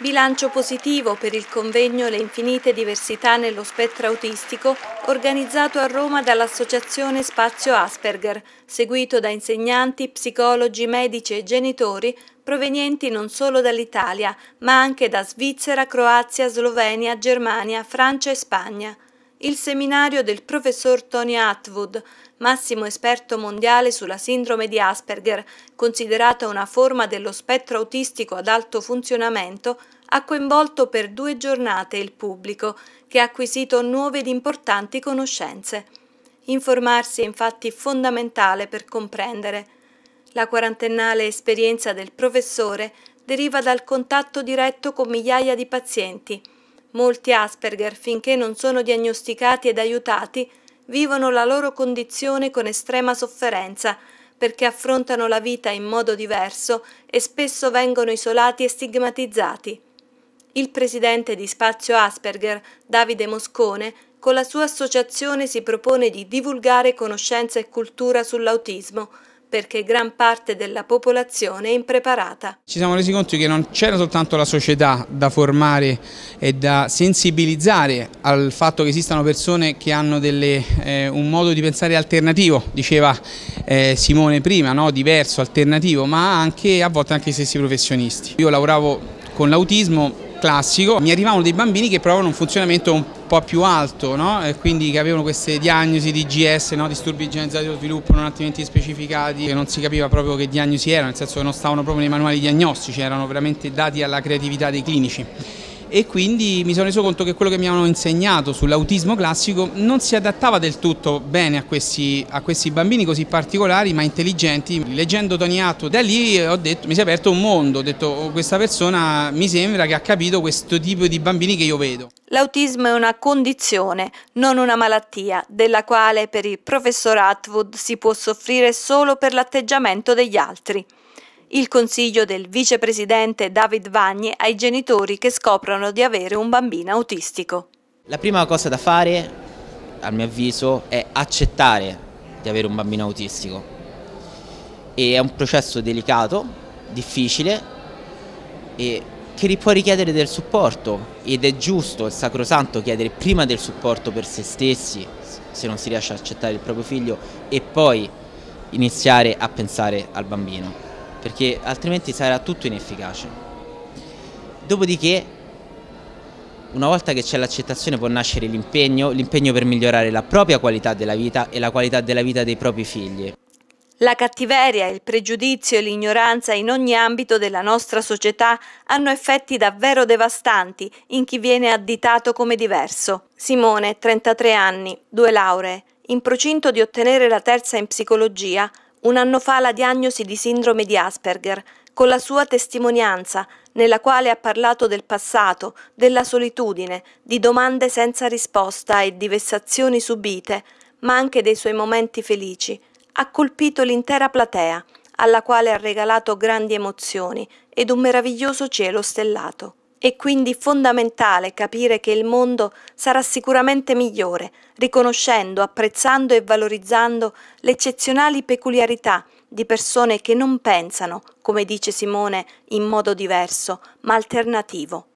Bilancio positivo per il convegno Le infinite diversità nello spettro autistico organizzato a Roma dall'associazione Spazio Asperger, seguito da insegnanti, psicologi, medici e genitori provenienti non solo dall'Italia, ma anche da Svizzera, Croazia, Slovenia, Germania, Francia e Spagna il seminario del professor Tony Atwood, massimo esperto mondiale sulla sindrome di Asperger, considerata una forma dello spettro autistico ad alto funzionamento, ha coinvolto per due giornate il pubblico, che ha acquisito nuove ed importanti conoscenze. Informarsi è infatti fondamentale per comprendere. La quarantennale esperienza del professore deriva dal contatto diretto con migliaia di pazienti, Molti Asperger, finché non sono diagnosticati ed aiutati, vivono la loro condizione con estrema sofferenza, perché affrontano la vita in modo diverso e spesso vengono isolati e stigmatizzati. Il presidente di Spazio Asperger, Davide Moscone, con la sua associazione si propone di divulgare conoscenza e cultura sull'autismo, perché gran parte della popolazione è impreparata. Ci siamo resi conto che non c'era soltanto la società da formare e da sensibilizzare al fatto che esistano persone che hanno delle, eh, un modo di pensare alternativo, diceva eh, Simone prima, no? diverso, alternativo, ma anche a volte anche i stessi professionisti. Io lavoravo con l'autismo classico, mi arrivavano dei bambini che provavano un funzionamento un po' po' più alto no? e quindi che avevano queste diagnosi di GS, no? disturbi generalizzati dello sviluppo non attivamente specificati che non si capiva proprio che diagnosi erano, nel senso che non stavano proprio nei manuali diagnostici, erano veramente dati alla creatività dei clinici e quindi mi sono reso conto che quello che mi hanno insegnato sull'autismo classico non si adattava del tutto bene a questi, a questi bambini così particolari ma intelligenti. Leggendo Tony Atwood, da lì eh, detto, mi si è aperto un mondo, ho detto oh, questa persona mi sembra che ha capito questo tipo di bambini che io vedo. L'autismo è una condizione, non una malattia, della quale per il professor Atwood si può soffrire solo per l'atteggiamento degli altri. Il consiglio del vicepresidente David Vagni ai genitori che scoprono di avere un bambino autistico. La prima cosa da fare, a mio avviso, è accettare di avere un bambino autistico. E è un processo delicato, difficile e che può richiedere del supporto ed è giusto è sacrosanto chiedere prima del supporto per se stessi, se non si riesce ad accettare il proprio figlio, e poi iniziare a pensare al bambino perché altrimenti sarà tutto inefficace. Dopodiché, una volta che c'è l'accettazione può nascere l'impegno, l'impegno per migliorare la propria qualità della vita e la qualità della vita dei propri figli. La cattiveria, il pregiudizio e l'ignoranza in ogni ambito della nostra società hanno effetti davvero devastanti in chi viene additato come diverso. Simone, 33 anni, due lauree, in procinto di ottenere la terza in psicologia, un anno fa la diagnosi di sindrome di Asperger, con la sua testimonianza, nella quale ha parlato del passato, della solitudine, di domande senza risposta e di vessazioni subite, ma anche dei suoi momenti felici, ha colpito l'intera platea, alla quale ha regalato grandi emozioni ed un meraviglioso cielo stellato. È quindi fondamentale capire che il mondo sarà sicuramente migliore, riconoscendo, apprezzando e valorizzando le eccezionali peculiarità di persone che non pensano, come dice Simone, in modo diverso, ma alternativo.